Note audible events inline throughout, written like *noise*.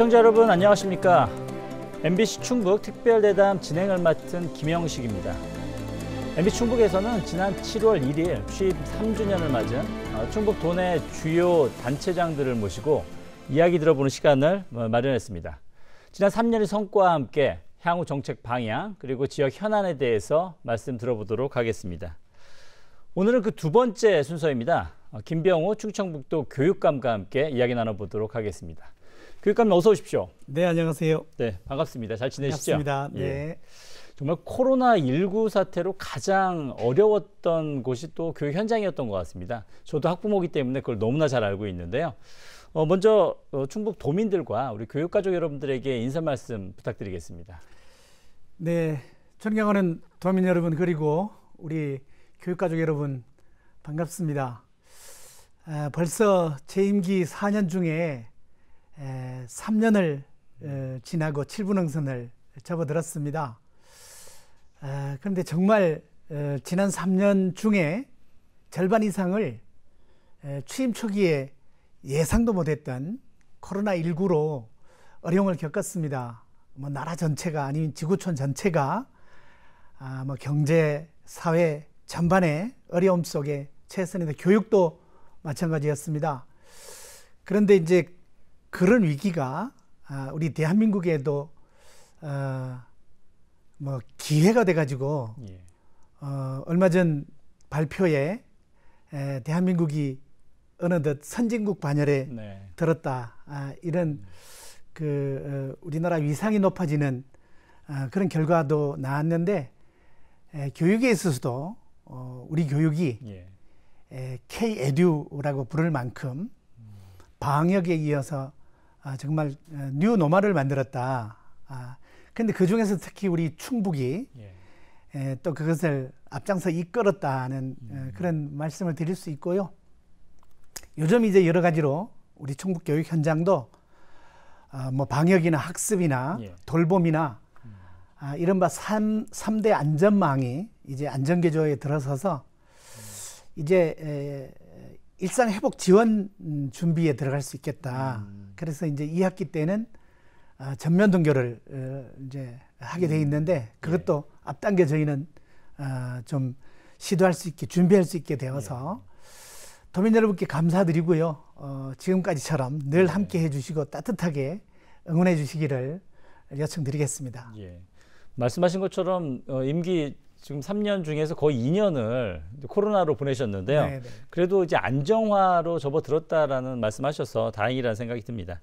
시청자 여러분 안녕하십니까? MBC 충북 특별대담 진행을 맡은 김영식입니다. MBC 충북에서는 지난 7월 1일 취입 3주년을 맞은 어, 충북 도내 주요 단체장들을 모시고 이야기 들어보는 시간을 어, 마련했습니다. 지난 3년의 성과와 함께 향후 정책 방향 그리고 지역 현안에 대해서 말씀 들어보도록 하겠습니다. 오늘은 그 두 번째 순서입니다. 어, 김병우 충청북도 교육감과 함께 이야기 나눠보도록 하겠습니다. 교육감님 그 어서 오십시오. 네, 안녕하세요. 네, 반갑습니다. 잘 지내시죠? 반갑습니다. 예. 네. 정말 코로나 19 사태로 가장 어려웠던 곳이 또 교육 그 현장이었던 것 같습니다. 저도 학부모기 때문에 그걸 너무나 잘 알고 있는데요. 어, 먼저 어, 충북 도민들과 우리 교육가족 여러분들에게 인사 말씀 부탁드리겠습니다. 네, 존경하는 도민 여러분 그리고 우리 교육가족 여러분 반갑습니다. 아, 벌써 재임기 4년 중에 3년을 지나고 7분응선을 접어들었습니다. 그런데 정말 지난 3년 중에 절반 이상을 취임 초기에 예상도 못했던 코로나19로 어려움을 겪었습니다. 뭐 나라 전체가 아닌 지구촌 전체가 아, 뭐 경제, 사회 전반의 어려움 속에 처했었데 교육도 마찬가지였습니다. 그런데 이제 그런 위기가 아, 우리 대한민국에도 어, 뭐 기회가 돼가지고 예. 어, 얼마 전 발표에 에, 대한민국이 어느덧 선진국 반열에 네. 들었다 아, 이런 그 어, 우리나라 위상이 높아지는 아, 그런 결과도 나왔는데 에, 교육에 있어서도 어, 우리 교육이 예. 에, K 에듀라고 부를 만큼 음. 방역에 이어서 아, 정말 뉴 어, 노마를 만들었다. 아, 근데 그 중에서 특히 우리 충북이 예. 에, 또 그것을 앞장서 이끌었다는 어, 음. 에, 그런 말씀을 드릴 수 있고요. 요즘 이제 여러 가지로 우리 충북 교육 현장도 어, 뭐 방역이나 학습이나 예. 돌봄이나 음. 아, 이른바 삼 3대 안전망이 이제 안전개조에 들어서서 음. 이제 에, 일상 회복 지원 음, 준비에 들어갈 수 있겠다. 음. 그래서 이제 2학기 때는 어, 전면 등교를 어, 이제 하게 돼 음. 있는데 그것도 예. 앞당겨 저희는 어, 좀 시도할 수 있게 준비할 수 있게 되어서 예. 도민 여러분께 감사드리고요. 어, 지금까지처럼 늘 예. 함께 해주시고 따뜻하게 응원해 주시기를 요청드리겠습니다. 예. 말씀하신 것처럼 어, 임기 지금 3년 중에서 거의 2년을 코로나로 보내셨는데요. 네네. 네. 그래도 이제 안정화로 접어들었다라는 말씀하셔서 다행이라는 생각이 듭니다.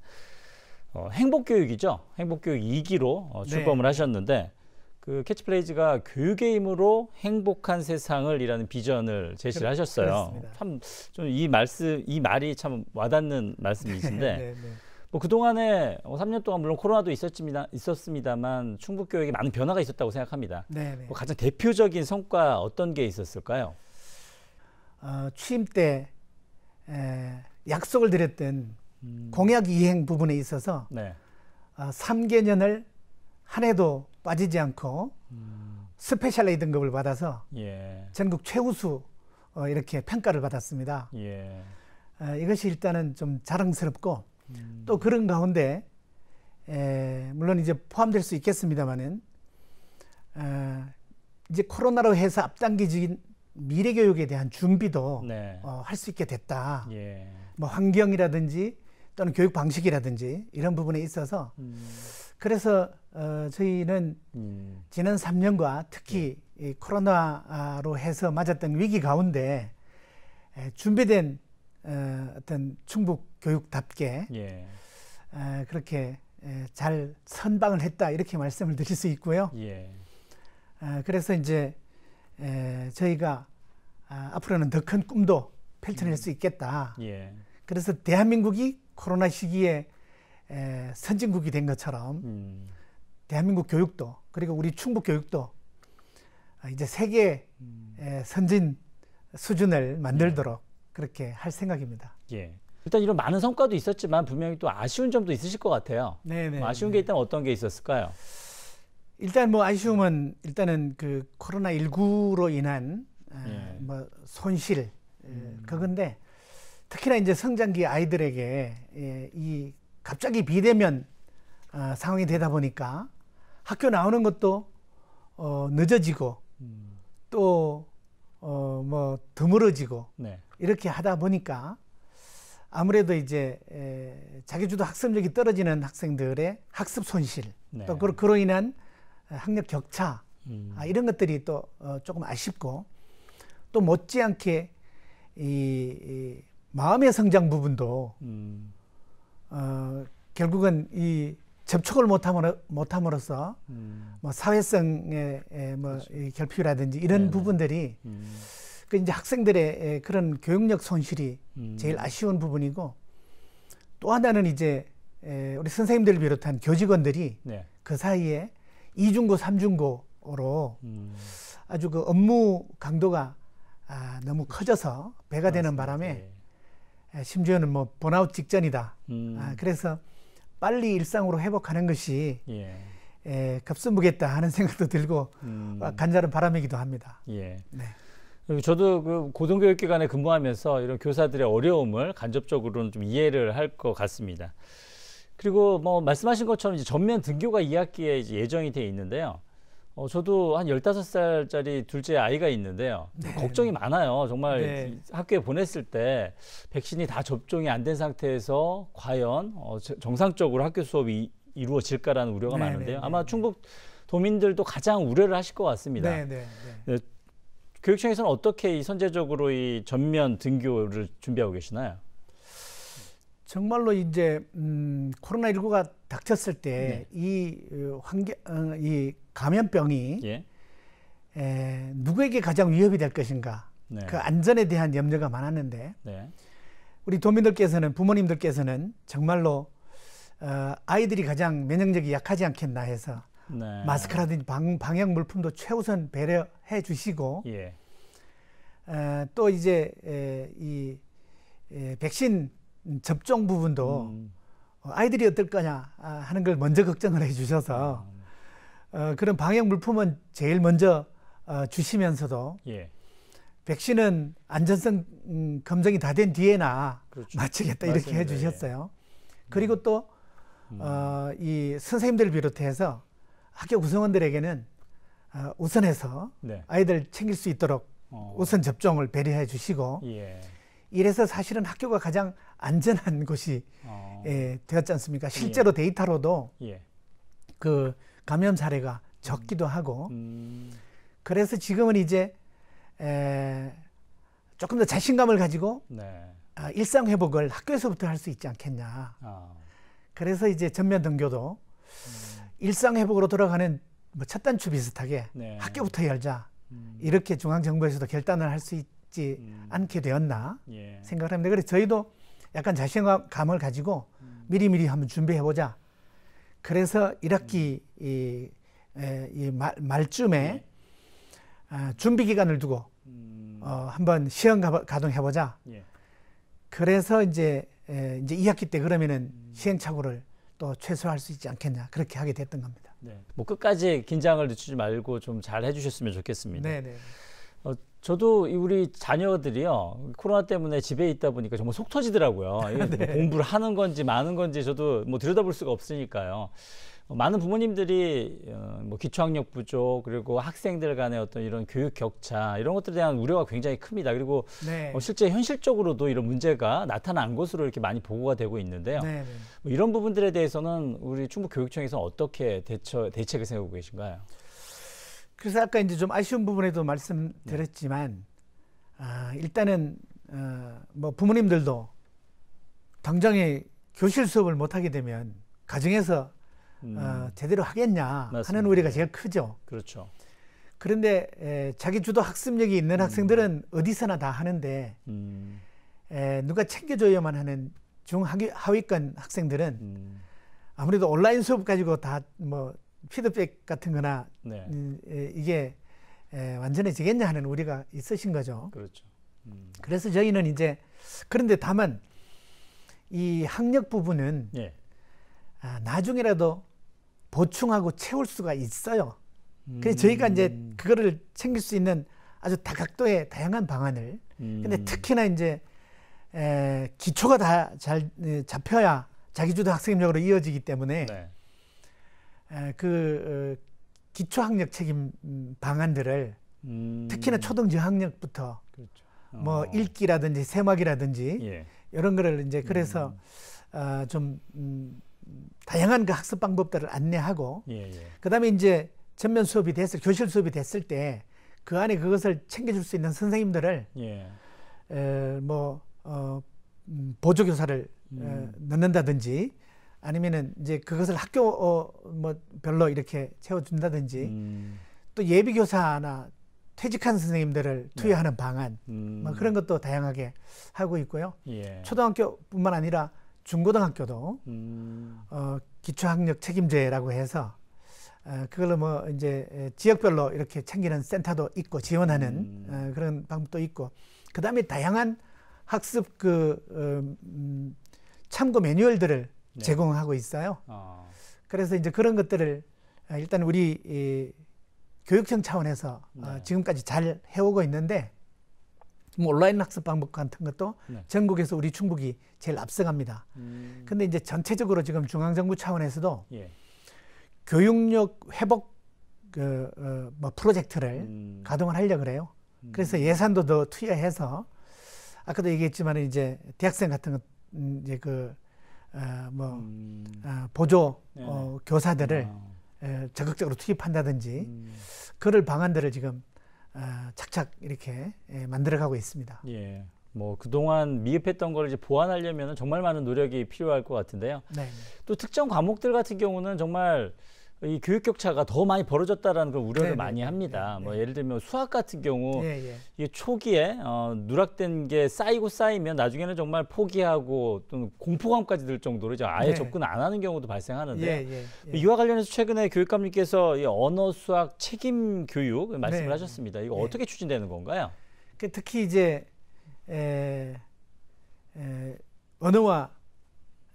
어, 행복교육이죠. 행복교육 2기로 어, 네. 출범을 네. 하셨는데 그 캐치플레이즈가 교육의 힘으로 행복한 세상을이라는 비전을 제시를 하셨어요. 참 좀 이 말씀 이 말이 참 와닿는 말씀이신데. *laughs* 네, 뭐 그동안에 3년 뭐 동안 물론 코로나도 있었습니다, 있었습니다만 충북 교육에 많은 변화가 있었다고 생각합니다. 네, 네. 뭐 가장 대표적인 성과 어떤 게 있었을까요? 어, 취임 때 에, 약속을 드렸던 음. 공약 이행 부분에 있어서 네. 어, 3개년을 한 해도 빠지지 않고 음. 스페셜 A 등급을 받아서 예. 전국 최우수 어, 이렇게 평가를 받았습니다. 예. 어, 이것이 일단은 좀 자랑스럽고 음. 또 그런 가운데 에, 물론 이제 포함될 수 있겠습니다만은 어, 이제 코로나로 해서 앞당기진 미래 교육에 대한 준비도 네. 어, 할 수 있게 됐다. 예. 뭐 환경이라든지 또는 교육 방식이라든지 이런 부분에 있어서 음. 그래서 어, 저희는 음. 지난 3년과 특히 예. 이 코로나로 해서 맞았던 위기 가운데 에, 준비된 어, 어떤 충북 교육답게 예. 어, 그렇게 에, 잘 선방을 했다 이렇게 말씀을 드릴 수 있고요. 예. 어, 그래서 이제 에, 저희가 아, 앞으로는 더 큰 꿈도 펼쳐낼 음. 수 있겠다. 예. 그래서 대한민국이 코로나 시기에 에, 선진국이 된 것처럼 음. 대한민국 교육도 그리고 우리 충북 교육도 아, 이제 세계 음. 선진 수준을 만들도록 그렇게 할 생각입니다. 예. 일단 이런 많은 성과도 있었지만 분명히 또 아쉬운 점도 있으실 것 같아요. 네뭐 아쉬운 게 네. 있다면 어떤 게 있었을까요? 일단 뭐 아쉬움은 일단은 그 코로나 19로 인한 아, 예. 뭐 손실 예, 음. 그건데 특히나 이제 성장기 아이들에게 예, 이 갑자기 비대면 어, 상황이 되다 보니까 학교 나오는 것도 어, 늦어지고 음. 또어뭐 드물어지고 네. 이렇게 하다 보니까 아무래도 이제 자기주도 학습력이 떨어지는 학생들의 학습 손실 네. 또 그로, 그로 인한 학력 격차 음. 아, 이런 것들이 또 어, 조금 아쉽고 또 못지않게 이, 이 마음의 성장 부분도 음. 어, 결국은 이 접촉을 못함으로, 못함으로써 음. 뭐 사회성의 뭐그 그렇죠. 결핍이라든지 이런 네네. 네. 부분들이 음. 그 이제 학생들의 예, 그런 교육력 손실이 음. 제일 아쉬운 부분이고 또 하나는 이제 예, 우리 선생님들을 비롯한 교직원들이 네. 그 사이에 이중고 삼중고로 음. 아주 그 업무 강도가 아, 너무 커져서 배가 되는 바람에 네. 심지어는 뭐 번아웃 직전이다. 음. 아, 그래서 빨리 일상으로 회복하는 것이 예. 에, 급선무겠다 하는 *laughs* 생각도 들고 음. 간절한 바람이기도 합니다. 예. 네. 저도 그 고등교육 기관에 근무하면서 이런 교사들의 어려움을 간접적으로는 좀 이해를 할 것 같습니다. 그리고 뭐 말씀하신 것처럼 이제 전면 등교가 2학기에 이제 예정이 돼 있는데요. 어, 저도 한 열다섯 살짜리 둘째 아이가 있는데요. 네. 걱정이 많아요. 정말 네. 학교에 보냈을 때 백신이 다 접종이 안 된 상태에서 과연 어, 정상적으로 학교 수업이 이루어질까라는 우려가 네, 많은데요. 네, 네, 아마 충북 네. 도민들도 가장 우려를 하실 것 같습니다. 교육청에서는 어떻게 이 선제적으로 이 전면 등교를 준비하고 계시나요? 정말로 이제 음, 코로나 19가 닥쳤을 때이 네. 어, 환경 어, 이 감염병이 예. 에, 누구에게 가장 위협이 될 것인가 네. 그 안전에 대한 염려가 많았는데 네. 우리 도민들께서는 부모님들께서는 정말로 어, 아이들이 가장 면역력이 약하지 않겠나 해서 네. 마스크라든지 방, 방역 물품도 최우선 배려해 주시고 예. 에, 또 이제 에, 이 에, 백신 접종 부분도 음. 아이들이 어떨 거냐 아, 하는 걸 먼저 걱정을 해 주셔서 음. 어, 그런 방역 물품은 제일 먼저 어, 주시면서도 예. 백신은 안전성 음, 검증이 다 된 뒤에나 그렇죠. 맞추겠다 이렇게 맞습니다. 해 예. 주셨어요. 예. 그리고 또 음. 어, 이 선생님들 비롯해서 학교 구성원들에게는 어, 우선해서 네. 아이들 챙길 수 있도록 어. 우선 접종을 배려해 주시고 예. 이래서 사실은 학교가 가장 안전한 곳이 어. 예, 되었지 않습니까? 실제로 예. 데이터로도 예. 그 감염 사례가 적기도 음. 하고 음. 그래서 지금은 이제 에, 조금 더 자신감을 가지고 네. 아, 일상 회복을 학교에서부터 할 수 있지 않겠냐. 아. 그래서 이제 전면 등교도 음. 일상 회복으로 돌아가는 뭐 첫 단추 비슷하게 네. 학교부터 열자 음. 이렇게 중앙 정부에서도 결단을 할 수 있지 음. 않게 되었나 예. 생각을 합니다. 그래서 저희도 약간 자신감을 가지고 음. 미리미리 한번 준비해 보자. 그래서 1학기 음. 이, 이 말, 말쯤에 예. 어, 준비 기간을 두고 음. 어, 한번 시험 가동해 보자. 예. 그래서 이제 에, 이제 2학기 때 그러면은 음. 시행착오를 또 최소화할 수 있지 않겠냐 그렇게 하게 됐던 겁니다. 네. 뭐 끝까지 긴장을 늦추지 말고 좀 잘 해주셨으면 좋겠습니다. 네, 네. 네. 어, 저도 우리 자녀들이요 코로나 때문에 집에 있다 보니까 정말 속 터지더라고요. *laughs* 아, 뭐 네. 뭐 공부를 하는 건지 마는 건지 저도 뭐 들여다볼 수가 없으니까요. 많은 부모님들이 어, 뭐 기초학력 부족 그리고 학생들 간의 어떤 이런 교육 격차 이런 것들에 대한 우려가 굉장히 큽니다. 그리고 네. 뭐 실제 현실적으로도 이런 문제가 나타난 것으로 이렇게 많이 보고가 되고 있는데요. 네, 네. 뭐 이런 부분들에 대해서는 우리 충북교육청에서 어떻게 대처 대책을 세우고 계신가요? 그래서 아까 이제 좀 아쉬운 부분에도 말씀드렸지만 네. 아, 일단은 어, 뭐 부모님들도 당장에 교실 수업을 못 하게 되면 가정에서 음. 어, 제대로 하겠냐 맞습니다. 하는 우려가 제일 크죠. 그렇죠. 그런데 에, 자기 주도 학습력이 있는 음. 학생들은 어디서나 다 하는데 음. 에, 누가 챙겨줘야만 하는 중하위권 학생들은 음. 아무래도 온라인 수업 가지고 다 뭐 피드백 같은거나 네. 음, 에, 이게 에, 완전해지겠냐 하는 우리가 있으신 거죠. 그렇죠. 음. 그래서 저희는 이제 그런데 다만 이 학력 부분은 예. 아, 나중에라도 보충하고 채울 수가 있어요. 음. 그래서 저희가 이제 그거를 챙길 수 있는 아주 다각도의 다양한 방안을 음. 근데 특히나 이제 에, 기초가 다 잘 잡혀야 자기주도 학습 력으로 이어지기 때문에 네. 에, 그 어, 기초 학력 책임 음, 방안들을 음. 특히나 초등 저학력부터 그렇죠. 뭐 어. 뭐 읽기라든지 세막이라든지 예. 이런 거를 이제 음. 그래서 음. 어, 좀 음, 다양한 그 학습 방법들을 안내하고 예, 예. 그다음에 이제 전면 수업이 됐을 교실 수업이 됐을 때 그 안에 그것을 챙겨줄 수 있는 선생님들을 예. 에, 뭐 어, 보조 교사를 음. 에, 음. 넣는다든지 아니면은 이제 그것을 학교 어, 뭐 별로 이렇게 채워준다든지 음. 또 예비 교사나 퇴직한 선생님들을 네. 투여하는 네. 방안 음. 뭐 그런 것도 다양하게 하고 있고요. 예. 초등학교뿐만 아니라 중고등학교도 음. 어, 기초학력 책임제라고 해서 어, 그걸로 뭐 이제 지역별로 이렇게 챙기는 센터도 있고 지원하는 음. 어, 그런 방법도 있고 그 다음에 다양한 학습 그 어, 음, 참고 매뉴얼들을 네. 제공하고 있어요. 아. 그래서 이제 그런 것들을 어, 일단 우리 이 교육청 차원에서 네. 어, 지금까지 잘 해오고 있는데 지금 온라인 학습 방법 같은 것도 네. 전국에서 우리 충북이 제일 앞서갑니다. 그런데 음. 이제 전체적으로 지금 중앙정부 차원에서도 예. 교육력 회복 그, 어, 뭐 프로젝트를 음. 가동을 하려 그래요. 음. 그래서 예산도 더 투여해서 아까도 얘기했지만 이제 대학생 같은 것 음, 이제 그 어, 뭐, 음. 어, 보조 네. 어, 교사들을 아. 에, 예, 적극적으로 투입한다든지 음. 그럴 방안들을 지금 아, 착착 이렇게 예, 만들어가고 있습니다. 예. 뭐 그동안 미흡했던 걸 이제 보완하려면 정말 많은 노력이 필요할 것 같은데요. 네. 또 특정 과목들 같은 경우는 정말 이 교육 격차가 더 많이 벌어졌다라는 걸 우려를 네네. 많이 합니다. 네네. 뭐 예를 들면 수학 같은 경우 예, 예. 이 초기에 어, 누락된 게 쌓이고 쌓이면 나중에는 정말 포기하고 또는 공포감까지 들 정도로 이제 아예 네. 접근 안 하는 경우도 발생하는데 예, 뭐 이와 관련해서 최근에 교육감님께서 이 언어 수학 책임 교육 말씀을 네. 하셨습니다. 이거 네. 어떻게 추진되는 건가요? 그 특히 이제 에, 에, 언어와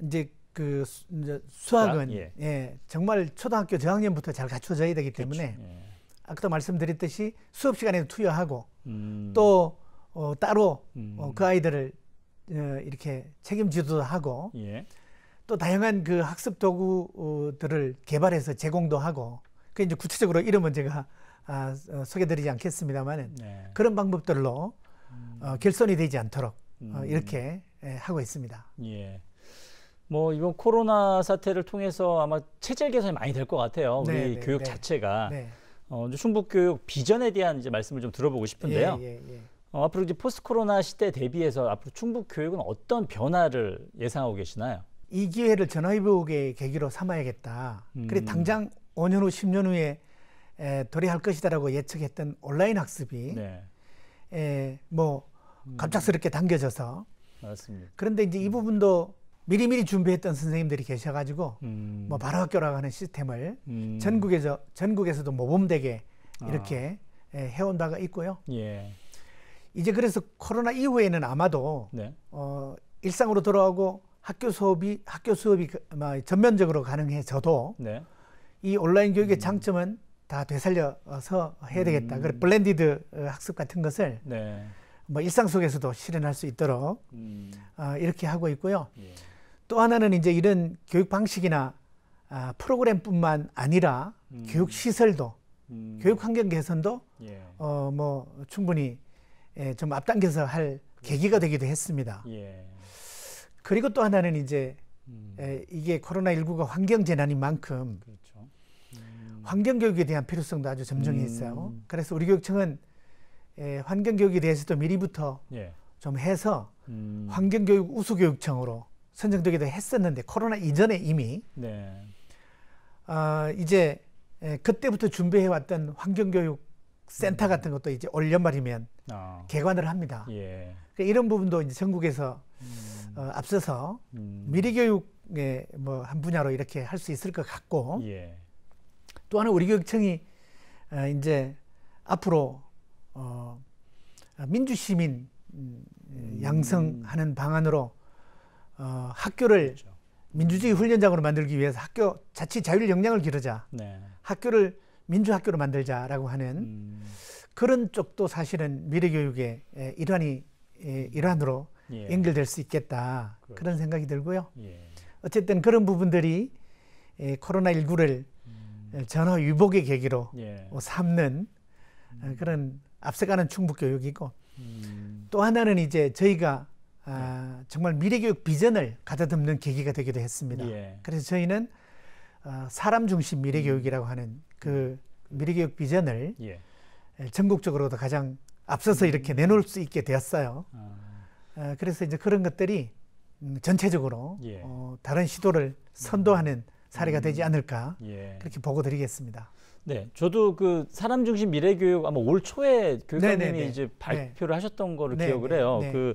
이제 그 수, 이제 수학은 예. 예. 정말 초등학교 저학년부터 잘 갖춰져야 되기 그렇죠. 때문에 예. 아까도 말씀드렸듯이 수업 시간에도 투여하고 음. 또 어, 따로 음. 어, 그 아이들을 어, 이렇게 책임지도 하고 예. 또 다양한 그 학습 도구들을 개발해서 제공도 하고 그 이제 구체적으로 이름은 제가 아, 어, 소개드리지 않겠습니다만은 네. 그런 방법들로 음. 어, 결손이 되지 않도록 어, 음. 이렇게 예, 하고 있습니다. 예. 뭐 이번 코로나 사태를 통해서 아마 체질 개선이 많이 될 것 같아요. 우리 네, 네, 교육 네. 자체가 네. 어, 충북 교육 비전에 대한 이제 말씀을 좀 들어보고 싶은데요. 예, 예, 예. 어, 앞으로 이제 포스트 코로나 시대 대비해서 앞으로 충북 교육은 어떤 변화를 예상하고 계시나요? 이 기회를 전화위복의 계기로 삼아야겠다. 음. 그래 당장 5년 후, 10년 후에 에, 도래할 것이다라고 예측했던 온라인 학습이 네. 에, 뭐 음. 갑작스럽게 당겨져서 맞습니다. 그런데 이제 이 음. 부분도 미리미리 준비했던 선생님들이 계셔가지고 음. 뭐 바로 학교라고 하는 시스템을 음. 전국에서 전국에서도 모범되게 아. 이렇게 아. 예, 해온 바가 있고요. 예. 이제 그래서 코로나 이후에는 아마도 네. 어, 일상으로 돌아오고 학교 수업이 학교 수업이 그, 뭐 전면적으로 가능해져도 네. 이 온라인 교육의 음. 장점은 다 되살려서 해야 되겠다. 음. 그래 블렌디드 어, 학습 같은 것을 네. 뭐 일상 속에서도 실현할 수 있도록 음. 어, 이렇게 하고 있고요. 예. 또 하나는 이제 이런 교육 방식이나 아, 프로그램뿐만 아니라 음. 교육 시설도 음. 교육 환경 개선도 예. 어, 뭐 충분히 예, 좀 앞당겨서 할 그렇죠. 계기가 되기도 했습니다. 예. 그리고 또 하나는 이제 음. 에, 예, 이게 코로나 19가 환경 재난인 만큼 그렇죠. 음. 환경 교육에 대한 필요성도 아주 점정해 음. 있어요. 그래서 우리 교육청은 에, 예, 환경 교육에 대해서도 미리부터 예. 좀 해서 음. 환경 교육 우수 교육청으로 선정되기도 했었는데 코로나 이전에 이미 네. 어, 이제 예, 그때부터 준비해 왔던 환경교육 센터 음. 같은 것도 이제 올 연말이면 어. 아. 개관을 합니다. 예. 그러니까 이런 부분도 이제 전국에서 음. 어, 앞서서 음. 미래 교육의 뭐 한 분야로 이렇게 할 수 있을 것 같고 예. 또 하나 우리 교육청이 어, 이제 앞으로 어, 민주 시민 음, 음, 음. 양성하는 방안으로 어, 학교를 그렇죠. 민주주의 훈련장으로 만들기 위해서 학교 자치 자율 역량을 기르자. 네. 학교를 민주학교로 만들자라고 하는 음. 그런 쪽도 사실은 미래교육의 일환이 일환으로 예. 연결될 수 있겠다 그렇죠. 그런 생각이 들고요. 예. 어쨌든 그런 부분들이 에, 코로나 19를 음. 전화 유복의 계기로 예. 어, 삼는 어, 음. 그런 앞서가는 충북 교육이고 음. 또 하나는 이제 저희가 네. 아, 정말 미래교육 비전을 가다듬는 계기가 되기도 했습니다. 예. 그래서 저희는 어, 사람 중심 미래교육이라고 하는 그 미래교육 비전을 예. 예 전국적으로도 가장 앞서서 이렇게 내놓을 수 있게 되었어요. 아. 어, 그래서 이제 그런 것들이 음, 전체적으로 예. 어, 다른 시도를 선도하는 사례가 음. 되지 않을까 예. 그렇게 보고 드리겠습니다. 네, 저도 그 사람 중심 미래 교육 아마 올 초에 교육감님이 네네네. 네, 네. 이제 발표를 네. 하셨던 거를 네. 기억을 해요. 네. 그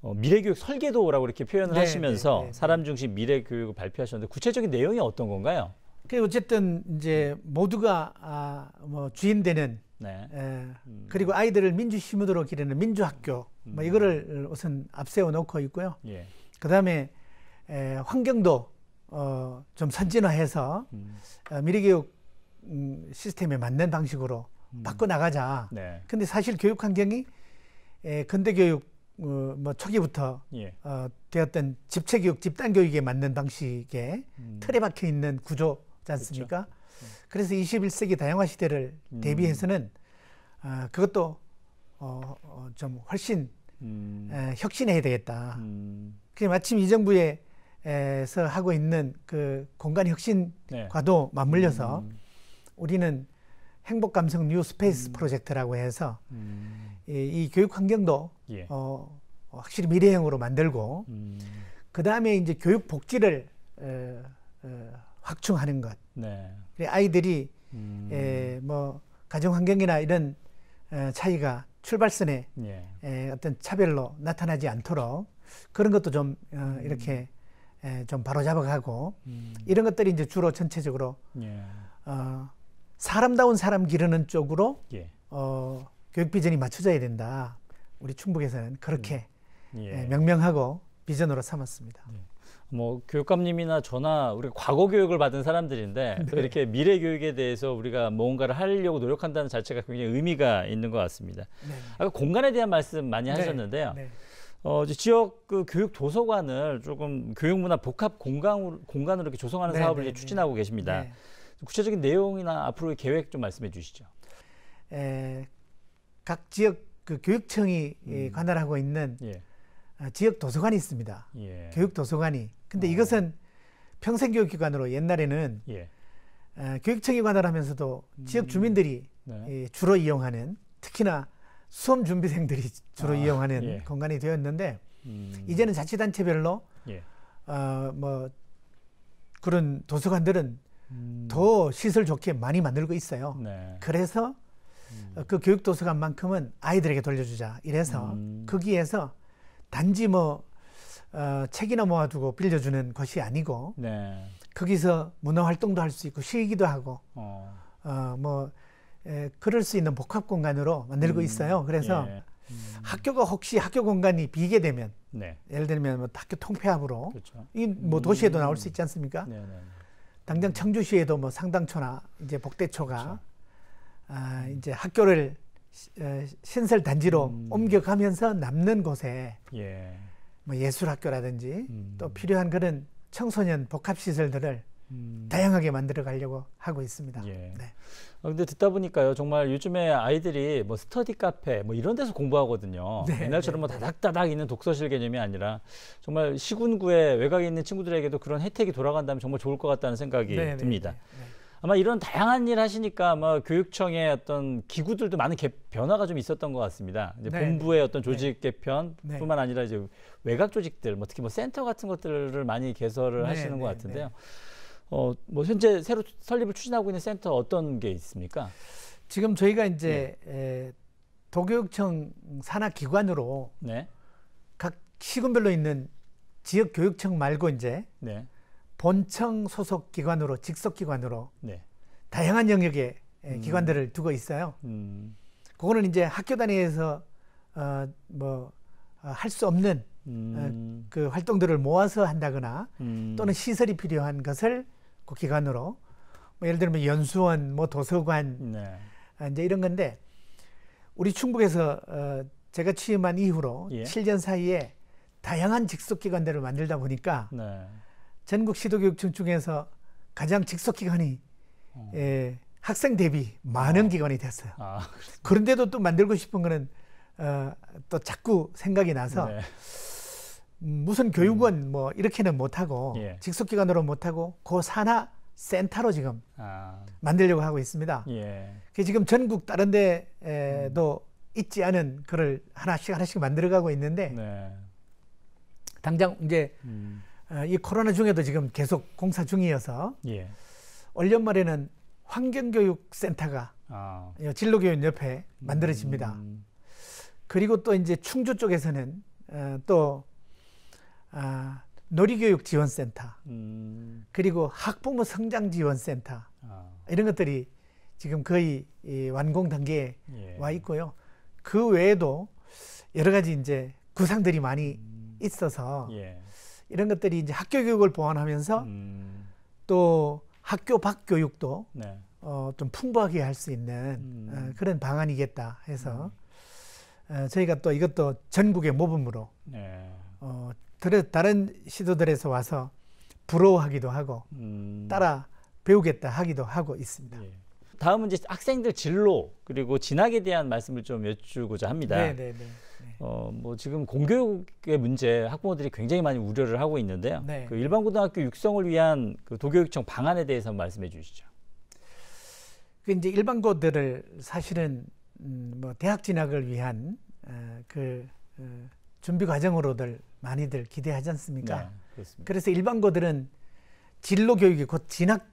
어, 미래교육 설계도라고 이렇게 표현을 네, 하시면서 네, 네, 네, 사람 중심 미래교육을 발표하셨는데 구체적인 내용이 어떤 건가요? 그 어쨌든 이제 모두가 아, 뭐 주인되는 네. 에, 예, 음. 그리고 아이들을 민주심으로 기르는 민주학교 뭐 음. 뭐 이거를 우선 앞세워 놓고 있고요. 예. 그다음에 예, 환경도 어, 좀 선진화해서 음. 어, 미래교육 음, 시스템에 맞는 방식으로 음. 바꿔 나가자. 네. 근데 사실 교육 환경이 에, 예, 근대 교육 어, 뭐 초기부터 예. 어, 되었던 집체교육, 집단교육에 맞는 방식의 음. 틀에 박혀 있는 구조지 않습니까? 그렇죠. 예. 그래서 21세기 다양화 시대를 음. 대비해서는 어, 그것도 어, 어, 좀 훨씬 음. 에, 혁신해야 되겠다. 음. 그게 마침 이 정부에 에서 하고 있는 그 공간 혁신과도 네. 맞물려서 음. 우리는 행복 감성 뉴 스페이스 음. 프로젝트라고 해서 음. 이, 이 교육 환경도 예. 어, 확실히 미래형으로 만들고 음. 그 다음에 이제 교육 복지를 에, 에, 확충하는 것. 네. 아이들이 음. 에, 뭐 가정 환경이나 이런 에, 차이가 출발선에 예. 에, 어떤 차별로 나타나지 않도록 그런 것도 좀 어, 음. 이렇게 에, 좀 바로잡아가고 음. 이런 것들이 이제 주로 전체적으로 예. 어, 사람다운 사람 기르는 쪽으로 예. 어, 교육 비전이 맞춰져야 된다. 우리 충북에서는 그렇게 음. 예, 예. 명명하고 비전으로 삼았습니다. 네. 뭐 교육감님이나 저나 우리 과거 교육을 받은 사람들인데 네. 이렇게 미래 교육에 대해서 우리가 뭔가를 하려고 노력한다는 자체가 굉장히 의미가 있는 것 같습니다. 네. 아까 공간에 대한 말씀 많이 네. 하셨는데요. 네. 어, 지역 그 교육 도서관을 조금 교육문화 복합 공간으로, 공간으로 이렇게 조성하는 네, 사업을 이제 추진하고 계십니다. 구체적인 내용이나 앞으로의 계획 좀 말씀해 주시죠. 에, 각 지역 그 교육청이 예, 음. 관할하고 있는 예. 아, 지역 도서관이 있습니다. 예. 교육 도서관이. 근데 어. 이것은 평생교육기관으로 옛날에는 예. 아, 교육청이 관할하면서도 음. 지역 주민들이 네. 예, 주로 이용하는 특히나 수험 준비생들이 주로 아, 이용하는 예. 공간이 되었는데 음. 이제는 자치단체별로 어, 뭐 그런 도서관들은 음. 더 시설 좋게 많이 만들고 있어요. 네. 그래서 어, 그 교육 도서관만큼은 아이들에게 돌려주자. 이래서 음. 거기에서 단지 뭐 어, 책이나 모아두고 빌려주는 것이 아니고 네. 거기서 문화 활동도 할 수 있고 쉬기도 하고 어, 어뭐 에, 그럴 수 있는 복합 공간으로 만들고 음, 있어요. 그래서 예. 음. 학교가 혹시 학교 공간이 비게 되면 네. 예를 들면 뭐 학교 통폐합으로 그렇죠. 이뭐 도시에도 음. 나올 수 있지 않습니까? 네, 네, 네. 당장 청주시에도 뭐 상당초나 이제 복대초가 그렇 아, 이제 학교를 어, 신설 단지로 음. 옮겨가면서 남는 곳에 예. 뭐 예술 학교라든지 음. 또 필요한 그런 청소년 복합 시설들을 음. 다양하게 만들어 가려고 하고 있습니다. 예. 네. 아, 근데 듣다 보니까요, 정말 요즘에 아이들이 뭐 스터디 카페 뭐 이런 데서 공부하거든요. 네, 옛날처럼 네, 뭐 다닥다닥 있는 독서실 개념이 아니라 정말 시군구에 외곽에 있는 친구들에게도 그런 혜택이 돌아간다면 정말 좋을 것 같다는 생각이 네, 네, 듭니다. 네, 아마 이런 다양한 일 하시니까 아마 교육청의 어떤 기구들도 많은 개, 변화가 좀 있었던 것 같습니다. 이제 네. 본부의 어떤 네. 조직 네. 개편뿐만 아니라 이제 외곽 조직들, 뭐 특히 뭐 센터 같은 것들을 많이 개설을 네. 하시는 것 네, 같은데요. 네. 어, 뭐 현재 새로 설립을 추진하고 있는 센터 어떤 게 있습니까? 지금 저희가 이제 에, 도교육청 산하 기관으로 네. 각 시군별로 있는 지역 교육청 말고 이제 네. 본청 소속 기관으로 직속 기관으로 네. 다양한 영역의 음. 기관들을 두고 있어요. 음. 그거는 이제 학교 단위에서 어, 뭐할 어, 수 없는 어, 음. 그 활동들을 모아서 한다거나 음. 또는 시설이 필요한 것을 그 기관으로 뭐 예를 들면 연수원, 뭐 도서관 네. 아, 이제 이런 건데 우리 충북에서 어, 제가 취임한 이후로 예. 7년 사이에 다양한 직속 기관들을 만들다 보니까. 네. 전국 시도교육청 중에서 가장 직속기관이 어. 예, 학생 대비 많은 어. 기관이 됐어요. 아, 그런데도 또 만들고 싶은 거는 어, 또 자꾸 생각이 나서 네. 음, 무슨 교육원 음. 뭐 이렇게는 못하고 예. 직속기관으로 못하고 고 그 산하 센터로 지금 아. 만들려고 하고 있습니다. 예. 지금 전국 다른 데에도 음. 있지 않은 그를 하나씩 하나씩 만들어가고 있는데 네. 당장 이제 음. 아, 이 코로나 중에도 지금 계속 공사 중이어서 예. 올 연말에는 환경교육센터가 아. 예, 진로교육 옆에 음. 만들어집니다. 음. 그리고 또 이제 충주 쪽에서는 어, 또 아, 놀이교육 지원센터 음. 그리고 학부모 성장 지원센터 아. 이런 것들이 지금 거의 완공 단계에 예. 와 있고요. 그 외에도 여러 가지 이제 구상들이 많이 음. 있어서 예. 이런 것들이 이제 학교 교육을 보완하면서 음. 또 학교 밖 교육도 네. 어, 좀 풍부하게 할 수 있는 음. 어, 그런 방안이겠다 해서 음. 어, 저희가 또 이것도 전국의 모범으로 네. 어, 다른 시도들에서 와서 부러워하기도 하고 음. 따라 배우겠다 하기도 하고 있습니다. 네. 다음은 이제 학생들 진로 그리고 진학에 대한 말씀을 좀 여쭈고자 합니다. 네네네. 네, 네. 네. 어뭐 지금 공교육의 문제 학부모들이 굉장히 많이 우려를 하고 있는데요. 네. 그 일반 고등학교 육성을 위한 그 도교육청 방안에 대해서 말씀해 주시죠. 그 이제 일반고들을 사실은 음, 뭐 대학 진학을 위한 어, 그 어, 준비 과정으로들 많이들 기대하지 않습니까? 네, 그렇습니다. 그래서 일반고들은 진로 교육이 곧 진학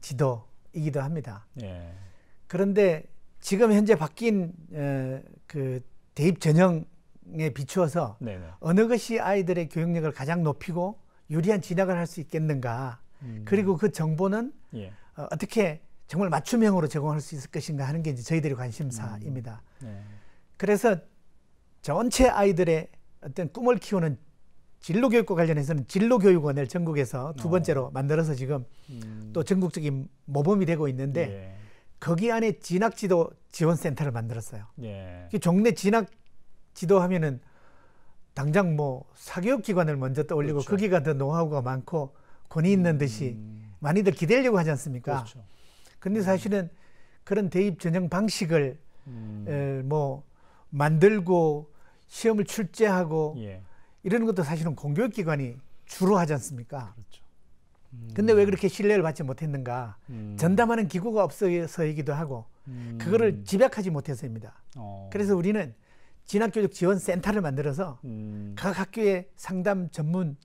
지도이기도 합니다. 네. 그런데 지금 현재 바뀐 어, 그 대입 전형에 비추어서 네네. 어느 것이 아이들의 교육력을 가장 높이고 유리한 진학을 할 수 있겠는가 음. 그리고 그 정보는 예. 어, 어떻게 정말 맞춤형으로 제공할 수 있을 것인가 하는 게 이제 저희들의 관심사입니다. 음. 네. 그래서 전체 아이들의 어떤 꿈을 키우는 진로 교육과 관련해서는 진로 교육원을 전국에서 두 어. 번째로 어. 만들어서 지금 음. 또 전국적인 모범이 되고 있는데 예. 거기 안에 진학지도 지원센터를 만들었어요. 예. 그 종래 진학지도 하면은 당장 뭐 사교육 기관을 먼저 떠올리고 그렇죠. 거기가 더 노하우가 많고 권위 있는 음. 듯이 음. 많이들 기대려고 하지 않습니까? 그렇죠. 근데 음. 사실은 그런 대입 전형 방식을 음. 뭐 만들고 시험을 출제하고 예. 이런 것도 사실은 공교육 기관이 주로 하지 않습니까? 그렇죠. 근데 왜 그렇게 신뢰를 받지 못했는가? 음. 전담하는 기구가 없어서이기도 하고 음. 그거를 집약하지 못해서입니다. 어. 그래서 우리는 진학교육 지원 센터를 만들어서 음. 각 학교의 상담 전문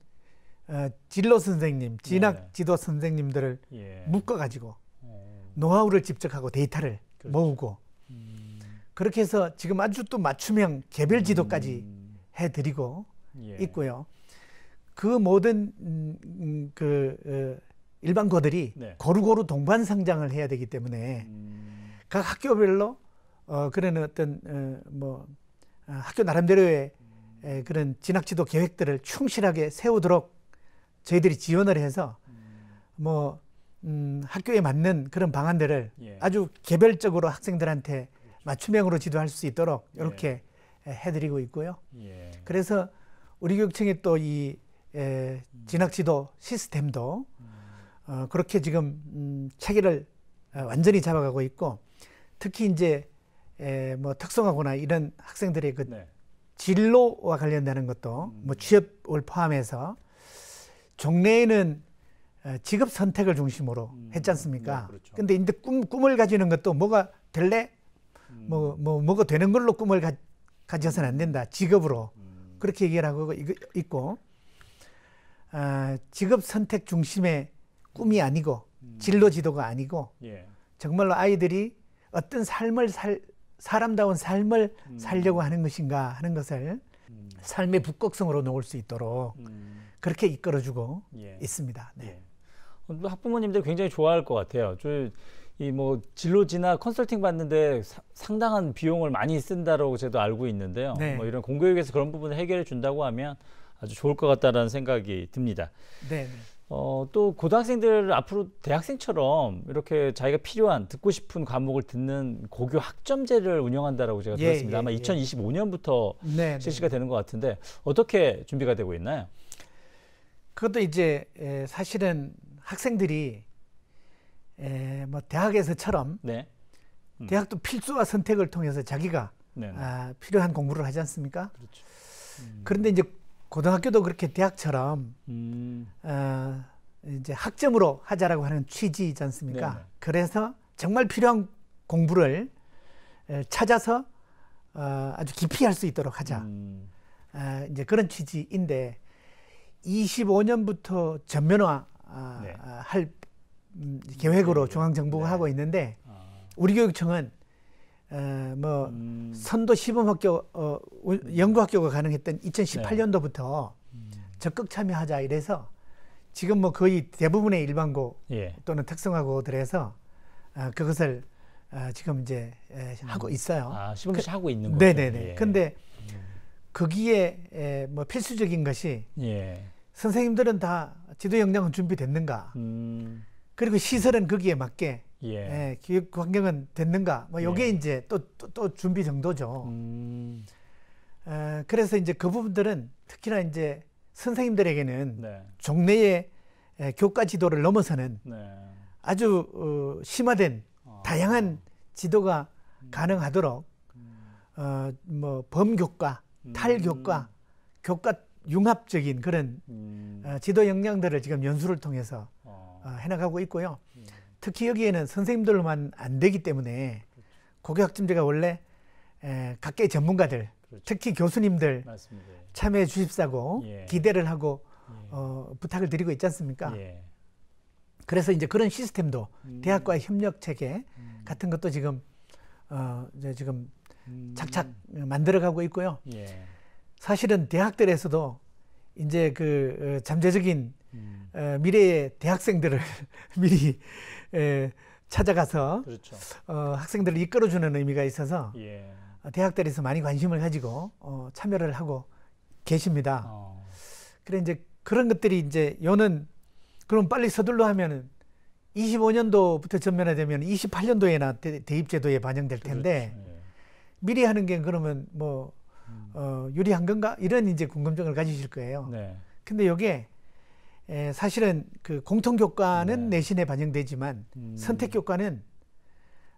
어, 진로 선생님, 진학 예. 지도 선생님들을 예. 묶어 가지고 예. 어. 노하우를 집적하고 데이터를 그렇죠. 모으고 음. 그렇게 해서 지금 아주 또 맞춤형 개별 지도까지 음. 해드리고 예. 있고요. 그 모든 음, 음, 그 어, 일반고들이 네. 고루고루 동반 성장을 해야 되기 때문에 음. 각 학교별로 어, 그런 어떤 어, 뭐 어, 학교 나름대로의 음. 에, 그런 진학지도 계획들을 충실하게 세우도록 저희들이 지원을 해서 음. 뭐 음, 학교에 맞는 그런 방안들을 예. 아주 개별적으로 학생들한테 그렇죠. 맞춤형으로 지도할 수 있도록 예. 이렇게 예. 해드리고 있고요. 예. 그래서 우리 교육청에또이 에, 예, 진학지도 시스템도 어, 그렇게 지금 음, 체계를 어, 완전히 잡아가고 있고 특히 이제 에, 예, 뭐 특성화고나 이런 학생들의 그 네. 진로와 관련되는 것도 뭐 음. 뭐 취업을 포함해서 종래에는 어, 직업 선택을 중심으로 음. 했지 않습니까? 네, 그렇죠. 근데 이제 꿈, 꿈을 가지는 것도 뭐가 될래? 음. 뭐, 뭐, 뭐가 되는 걸로 꿈을 가, 가져서는 안 된다. 직업으로. 음. 그렇게 얘기를 하고 있고 아, 직업 선택 중심의 꿈이 아니고 음. 진로 지도가 아니고 예. 정말로 아이들이 어떤 삶을 살 사람다운 삶을 음. 살려고 하는 것인가 하는 것을 음. 삶의 북극성으로 놓을 수 있도록 그렇게 이끌어주고 예. 있습니다. 네. 예. 어, 학부모님들 굉장히 좋아할 것 같아요. 이뭐 진로지나 컨설팅 받는데 상당한 비용을 많이 쓴다라고 저도 알고 있는데요. 네. 뭐 이런 공교육에서 그런 부분을 해결해 준다고 하면 아주 좋을 것 같다라는 생각이 듭니다. 네, 네. 어, 또 고등학생들 앞으로 대학생처럼 이렇게 자기가 필요한 듣고 싶은 과목을 듣는 고교 학점제를 운영한다라고 제가 예, 들었습니다. 예, 아마 예. 2025년부터 예. 네, 실시가 네. 되는 것 같은데 어떻게 준비가 되고 있나요? 그것도 이제 에, 사실은 학생들이 에, 뭐 대학에서처럼 네. 음. 대학도 필수와 선택을 통해서 자기가 네, 아, 필요한 공부를 하지 않습니까? 그렇죠. 음. 그런데 이제 고등학교도 그렇게 대학처럼 음. 어, 이제 학점으로 하자라고 하는 취지이지 않습니까? 네네. 네. 그래서 정말 필요한 공부를 찾아서 어, 아주 깊이 할 수 있도록 하자. 음. 어, 이제 그런 취지인데 25년부터 전면화 어, 네. 할 음, 계획으로 네. 중앙정부가 네. 하고 있는데 아. 우리 교육청은 에뭐 어, 음. 선도 시범학교 어, 음. 연구학교가 가능했던 2018년도부터 네. 음. 적극 참여하자 이래서 지금 뭐 거의 대부분의 일반고 예. 또는 특성화고들에서 어, 그것을 어, 지금 이제 에, 하고 음. 있어요. 아, 시범시 그, 하고 있는 네, 거죠. 네네네. 네. 예. 근데 거기에 에, 뭐 필수적인 것이 예. 선생님들은 다 지도 역량은 준비됐는가? 음. 그리고 시설은 거기에 맞게 예. 예, 기획 그 환경은 됐는가? 뭐 예. 요게 예. 이제 또, 또, 또 준비 정도죠. 음. 어, 그래서 이제 그 부분들은 특히나 이제 선생님들에게는 네. 종래의 교과 지도를 넘어서는 네. 아주 어, 심화된 아. 다양한 지도가 음. 가능하도록 음. 어, 뭐 범교과, 음. 탈교과, 교과 융합적인 그런 음. 어, 지도 역량들을 지금 연수를 통해서 어, 어 해나가고 있고요. 특히 여기에는 선생님들로만 안 되기 때문에 고교학점제가 원래 에, 각계 전문가들 그렇죠. 특히 교수님들 맞습니다. 예. 참여해 주십사고 예. 기대를 하고 예. 어, 부탁을 드리고 있지 않습니까? 예. 그래서 이제 그런 시스템도 음. 대학과의 협력 체계 음. 같은 것도 지금 어, 이제 지금 음. 착착 만들어가고 있고요. 예. 사실은 대학들에서도 이제 그 어, 잠재적인 음. 어, 미래의 대학생들을 *laughs* 미리 에, 예, 찾아가서 그렇죠. 어, 학생들을 이끌어주는 의미가 있어서 예. 대학들에서 많이 관심을 가지고 어, 참여를 하고 계십니다. 어. 그래 이제 그런 것들이 이제 여는 그럼 빨리 서둘러 하면은 25년도부터 전면화되면 28년도에나 대, 입제도에 반영될 그렇죠. 텐데 예. 미리 하는 게 그러면 뭐 음. 어, 유리한 건가 이런 이제 궁금증을 가지실 거예요. 네. 근데 이게 에, 예, 사실은 그 공통 교과는 네. 내신에 반영되지만 음. 선택 교과는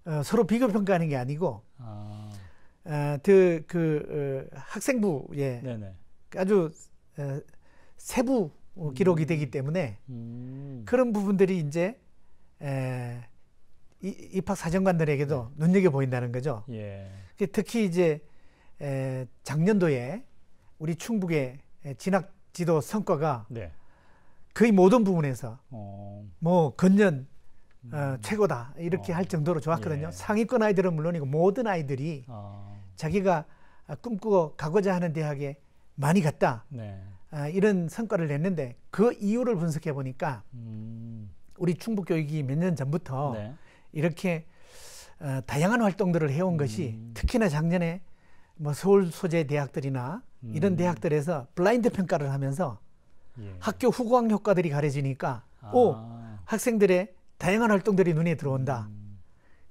어, 서로 비교 평가하는 게 아니고 아. 어, 그, 그 어, 학생부예 네네. 아주 어, 세부 기록이 음. 되기 때문에 음. 그런 부분들이 이제 에, 이, 입학 사정관들에게도 네. 눈여겨 보인다는 거죠. 예. 그 특히 이제 에, 작년도에 우리 충북의 진학 지도 성과가 네. 거의 모든 부분에서 어. 뭐건년 음. 어, 최고다 이렇게 어. 할 정도로 좋았거든요. 예. 상위권 아이들은 물론이고 모든 아이들이 어. 자기가 아, 꿈꾸고 가고자 하는 대학에 많이 갔다 네. 아, 이런 성과를 냈는데 그 이유를 분석해 보니까 음. 우리 충북 교육이 몇 년 전부터 네. 이렇게 어, 다양한 활동들을 해온 음. 것이 특히나 작년에 뭐 서울 소재 대학들이나 음. 이런 대학들에서 블라인드 평가를 하면서 예. 학교 후광 효과들이 가려지니까 아. 오 학생들의 다양한 활동들이 눈에 들어온다. 음.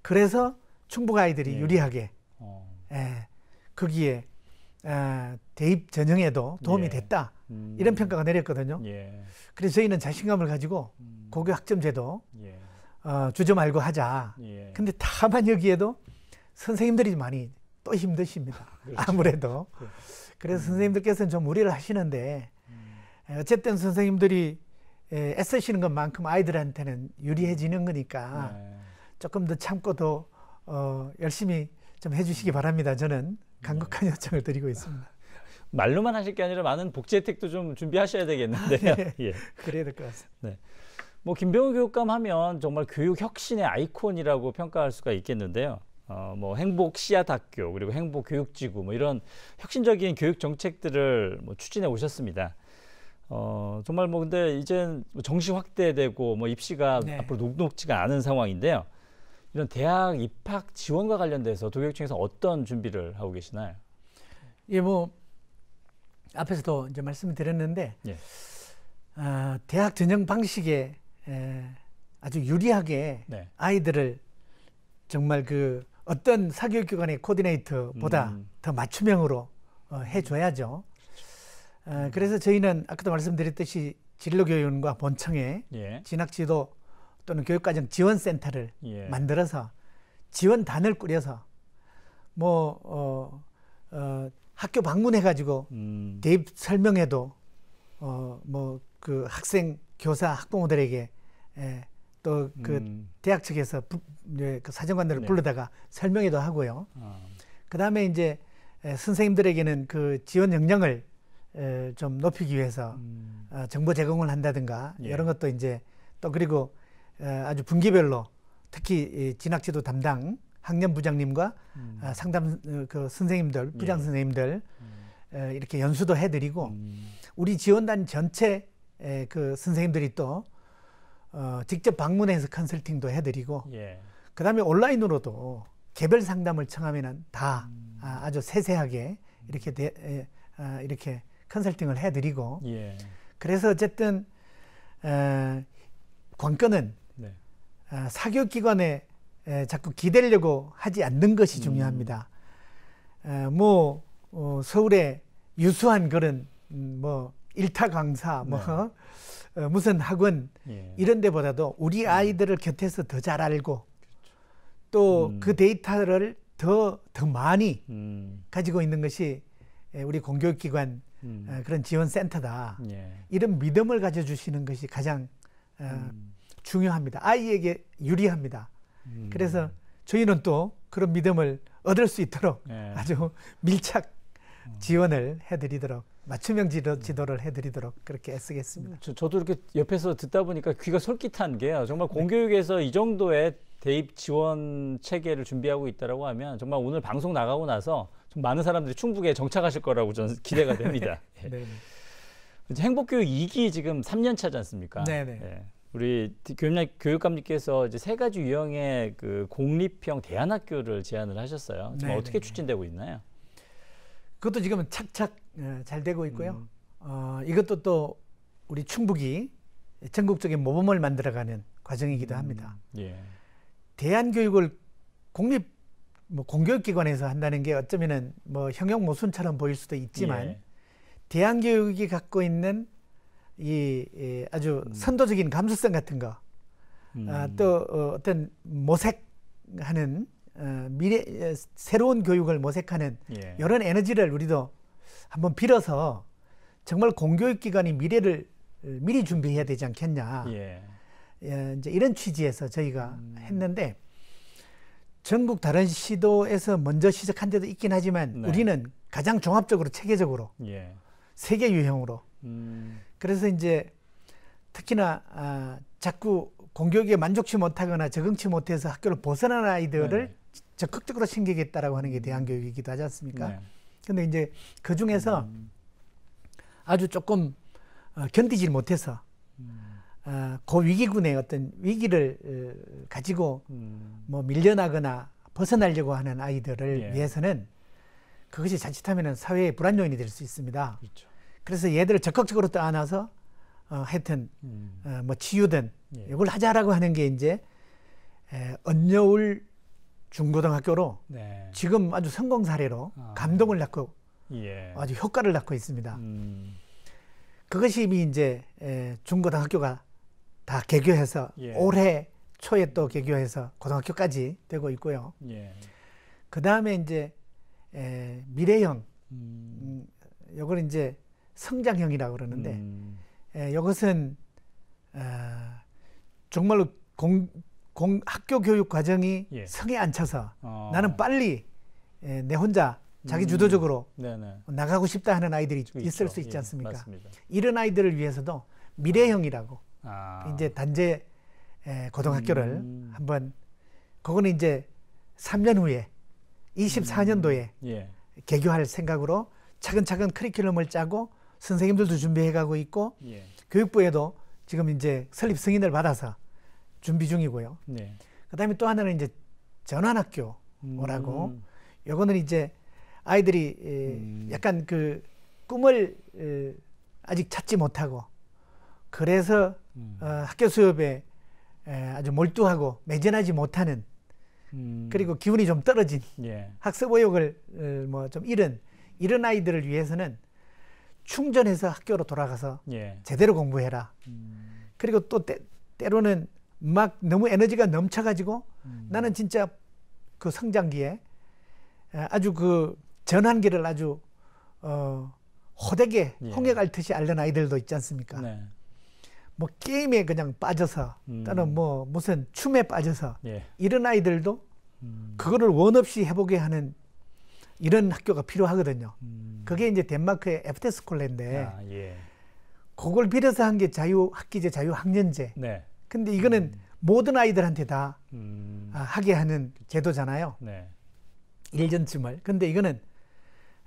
그래서 충북 아이들이 예. 유리하게 어. 에, 예, 거기에 에, 아, 대입 전형에도 도움이 예. 됐다 음. 이런 평가가 내렸거든요. 예. 그래서 저희는 자신감을 가지고 음. 고교 학점제도 예. 어, 주저 말고 하자. 근데 다만 여기에도 선생님들이 많이 또 힘드십니다. 아, 그렇죠. 아무래도. 그래서 음. 선생님들께서는 좀우려를 하시는데 어쨌든 선생님들이 애쓰시는 것만큼 아이들한테는 유리해지는 거니까 네. 조금 더 참고 더 어, 열심히 좀 해주시기 바랍니다. 저는 간곡한 음. 요청을 드리고 있습니다. *laughs* 말로만 하실 게 아니라 많은 복지 혜택도 좀 준비하셔야 되겠는데요. *laughs* 네, *laughs* 예. 그래야 될 것 같습니다. 네. 뭐 김병우 교육감 하면 정말 교육 혁신의 아이콘이라고 평가할 수가 있겠는데요. 어, 뭐 행복 씨앗 학교 그리고 행복 교육지구 뭐 이런 혁신적인 교육 정책들을 뭐 추진해 오셨습니다. 어, 정말 뭐 근데 이젠 뭐 정시 확대되고 뭐 입시가 네. 앞으로 녹록지가 않은 상황인데요. 이런 대학 입학 지원과 관련돼서 도교육청에서 어떤 준비를 하고 계시나요? 예, 뭐 앞에서도 이제 말씀을 드렸는데 예. 어, 대학 전형 방식에 에, 아주 유리하게 네. 아이들을 정말 그 어떤 사교육기관의 코디네이터보다 음. 더 맞춤형으로 어, 해줘야죠. 어, 그래서 저희는 아까도 말씀드렸듯이 진로교육원과 본청에 예. 진학지도 또는 교육과정 지원센터를 예. 만들어서 지원단을 꾸려서 뭐 어, 어, 학교 방문해가지고 음. 대입 설명회도 어, 뭐그 학생 교사 학부모들에게 예, 또그 음. 대학 측에서 부, 예, 그 사정관들을 네. 불러다가 설명회도 하고요. 아. 그 다음에 이제 예, 선생님들에게는 그 지원 역량을 좀 높이기 위해서 음. 어, 정보 제공을 한다든가 예. 이런 것도 이제 또 그리고 어, 아주 분기별로 특히 이 진학지도 담당 학년 부장님과 음. 아, 상담 어, 그 선생님들 예. 부장 선생님들 음. 이렇게 연수도 해드리고 음. 우리 지원단 전체 에, 그 선생님들이 또 어, 직접 방문해서 컨설팅도 해드리고 예. 그다음에 온라인으로도 개별 상담을 청하면은 다 음. 아, 아주 세세하게 이렇게 대, 에, 아, 이렇게 컨설팅을 해드리고 예. 그래서 어쨌든 어, 관건은 네. 어, 사교 기관에 에, 자꾸 기대려고 하지 않는 것이 음. 중요합니다. 음. 어, 에, 뭐 어, 서울에 유수한 그런 음, 뭐 일타 강사 뭐 네. 어, 무슨 학원 예. 이런 데보다도 우리 음. 아이들을 곁에서 더 잘 알고 그렇죠. 또그 음. 그 데이터를 더, 더 많이 음. 가지고 있는 것이 우리 공교육기관 음. 어, 그런 지원 센터다. 예. 이런 믿음을 가져주시는 것이 가장 어, 음. 중요합니다. 아이에게 유리합니다. 음. 그래서 저희는 또 그런 믿음을 얻을 수 있도록 예. 아주 밀착 음. 지원을 해드리도록 맞춤형 지도, 음. 지도를 해드리도록 그렇게 애쓰겠습니다. 저, 도 이렇게 옆에서 듣다 보니까 귀가 솔깃한 게요. 아, 정말 네. 공교육에서 네. 이 정도의 대입 지원 체계를 준비하고 있다라고 하면 정말 오늘 방송 나가고 나서 많은 사람들이 충북에 정착하실 거라고 저는 *laughs* 기대가 됩니다. *laughs* 네. 예. 행복교육 2기 지금 3년 차지 않습니까? 네네. 네. 예. 우리 교육 교육감님께서 이제 세 가지 유형의 그 공립형 대안학교를 제안을 하셨어요. 지금 네네. 어떻게 네, 네. 추진되고 있나요? 그것도 지금 착착 예, 잘 되고 있고요. 음. 어, 이것도 또 우리 충북이 전국적인 모범을 만들어가는 과정이기도 음. 합니다. 음. 예. 대안교육을 공립 뭐 공교육기관에서 한다는 게 어쩌면은 뭐 형용 모순처럼 보일 수도 있지만 예. 대안교육이 갖고 있는 이, 이 아주 음. 선도적인 감수성 같은 거, 음. 아, 또 어, 어떤 모색하는 어, 미래 어, 새로운 교육을 모색하는 예. 이런 에너지를 우리도 한번 빌어서 정말 공교육기관이 미래를 어, 미리 준비해야 되지 않겠냐. 예. 예, 이제 이런 취지에서 저희가 음. 했는데 전국 다른 시도에서 먼저 시작한 데도 있긴 하지만 네. 우리는 가장 종합적으로 체계적으로 예. 세계 유형으로 음. 그래서 이제 특히나 아, 자꾸 공교육에 만족치 못하거나 적응치 못해서 학교를 벗어난 아이들을 네. 적극적으로 챙기겠다라고 하는 게 대안교육이기도 하지 않습니까? 네. 근데 이제 그 중에서 음. 아주 조금 어, 견디질 못해서 어, 그 위기군의 어떤 위기를 어, 가지고 음. 뭐 밀려나거나 벗어나려고 하는 아이들을 예. 위해서는 그것이 자칫하면 사회의 불안 요인이 될 수 있습니다. 그렇죠. 그래서 얘들을 적극적으로 또 안아서 어, 하여튼 음. 어, 뭐 치유든 예. 이걸 하자라고 하는 게 이제 에, 언여울 중고등학교로 네. 지금 아주 성공 사례로 아. 감동을 낳고 예. 아주 효과를 낳고 있습니다. 음. 그것이 이미 이제 에, 중고등학교가 다 개교해서 예. 올해 초에 또 개교해서 고등학교까지 되고 있고요. 예. 그 다음에 이제 에, 미래형, 음. 음, 요걸 이제 성장형이라고 그러는데 음. 에, 이것은 어, 정말로 공, 공, 학교 교육 과정이 예. 성에 안 차서 어. 아. 나는 빨리 에, 내 혼자 자기 음. 주도적으로 음. 나가고 싶다 하는 아이들이 있을 있죠. 수 있지 예, 않습니까? 예, 이런 아이들을 위해서도 미래형이라고 아. 이제 단재 고등학교를 음. 한번 그거는 이제 3년 후에 24년도에 음. 예. 개교할 생각으로 차근차근 커리큘럼을 짜고 선생님들도 준비해가고 있고 예. 교육부에도 지금 이제 설립 승인을 받아서 준비 중이고요. 네. 그다음에 또 하나는 이제 전환학교 음. 오라고 음. 요거는 이제 아이들이 음. 약간 그 꿈을 아직 찾지 못하고 그래서 음. 어, 학교 수업에 에, 아주 몰두하고 매진하지 못하는 음. 그리고 기운이 좀 떨어진 예. 학습 의욕을 어, 뭐좀 잃은 이런 아이들을 위해서는 충전해서 학교로 돌아가서 예. 제대로 공부해라. 음. 그리고 또 때, 때로는 막 너무 에너지가 넘쳐가지고 음. 나는 진짜 그 성장기에 아주 그 전환기를 아주 어, 호되게 예. 홍해갈 듯이 앓는 아이들도 있지 않습니까? 네. 뭐 게임에 그냥 빠져서 음. 또는 뭐 무슨 춤에 빠져서 예. 이런 아이들도 음. 그거를 원 없이 해보게 하는 이런 학교가 필요하거든요. 음. 그게 이제 덴마크의 에프테스콜레인데 아, 예. 그걸 빌어서 한 게 자유학기제, 자유학년제. 네. 근데 이거는 음. 모든 아이들한테 다 음. 아, 하게 하는 제도잖아요. 네. 일전쯤을. 근데 이거는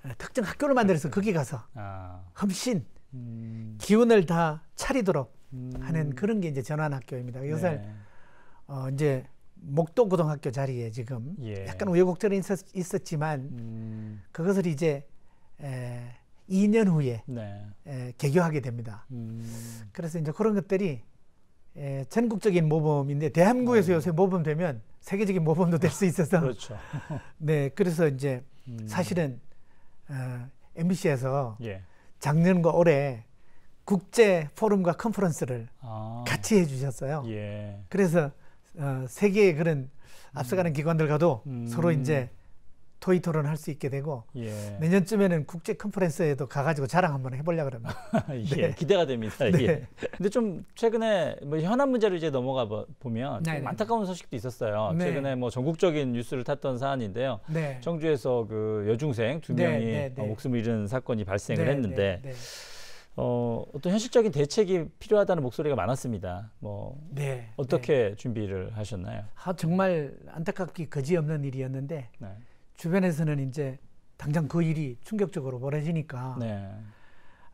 어, 특정 학교를 만들어서 네. 거기 가서 아. 험신, 음. 기운을 다 차리도록 하는 음. 그런 게 이제 전환 학교입니다. 네. 요새 네. 어, 이제 목동 고등학교 자리에 지금 예. 약간 우여곡절이 있었, 지만 음. 그것을 이제 에, 2년 후에 네. 에, 개교하게 됩니다. 음. 그래서 이제 그런 것들이 에, 전국적인 모범인데 대한민국에서 네. 요새 모범 되면 세계적인 모범도 될 수 있어서 *laughs* 그렇죠. *laughs* 네 그래서 이제 음. 사실은 어, MBC에서 예. 작년과 올해 국제 포럼과 컨퍼런스를 아. 같이 해주셨어요. 예. 그래서 어, 세계의 그런 음. 앞서가는 음. 기관들과도 음. 서로 이제 토의 토론할 수 있게 되고 예. 내년쯤에는 국제 컨퍼런스에도 가가지고 자랑 한번 해보려 그러면 *laughs* 예, 네. 기대가 됩니다. 네. 예. 근데 좀 최근에 뭐 현안 문제로 이제 넘어가 보면 네, 네, 안타까운 소식도 있었어요. 네. 최근에 뭐 전국적인 뉴스를 탔던 사안인데요. 네. 청주에서 그 여중생 두 명이 어, 목숨을 잃은 사건이 발생을 했는데. 어, 어떤 현실적인 대책이 필요하다는 목소리가 많았습니다. 뭐 네, 어떻게 네. 준비를 하셨나요? 아, 정말 안타깝게 거지없는 일이었는데 네. 주변에서는 이제 당장 그 일이 충격적으로 벌어지니까 네.